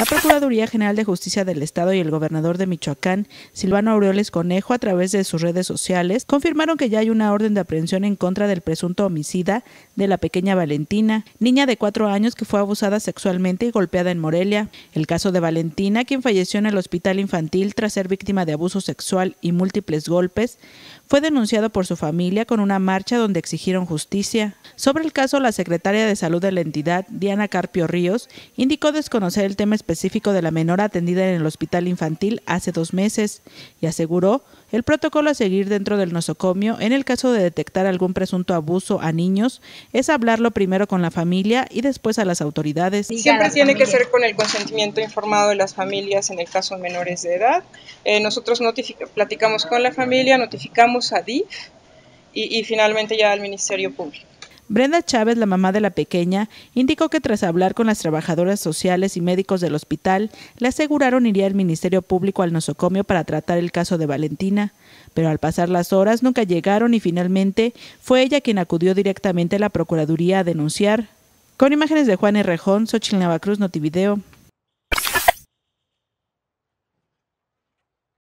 La Procuraduría General de Justicia del Estado y el gobernador de Michoacán, Silvano Aureoles Conejo, a través de sus redes sociales, confirmaron que ya hay una orden de aprehensión en contra del presunto homicida de la pequeña Valentina, niña de cuatro años que fue abusada sexualmente y golpeada en Morelia. El caso de Valentina, quien falleció en el hospital infantil tras ser víctima de abuso sexual y múltiples golpes, fue denunciado por su familia con una marcha donde exigieron justicia. Sobre el caso, la secretaria de Salud de la entidad, Diana Carpio Ríos, indicó desconocer el tema específico de la menor atendida en el hospital infantil hace dos meses y aseguró el protocolo a seguir dentro del nosocomio en el caso de detectar algún presunto abuso a niños es hablarlo primero con la familia y después a las autoridades. Siempre tiene que ser con el consentimiento informado de las familias en el caso de menores de edad. Eh, nosotros platicamos con la familia, notificamos a DIF y, finalmente ya al Ministerio Público. Brenda Chávez, la mamá de la pequeña, indicó que tras hablar con las trabajadoras sociales y médicos del hospital, le aseguraron iría al Ministerio Público al nosocomio para tratar el caso de Valentina, pero al pasar las horas nunca llegaron y finalmente fue ella quien acudió directamente a la Procuraduría a denunciar. Con imágenes de Juan rejón Xochitl Navacruz, Notivideo,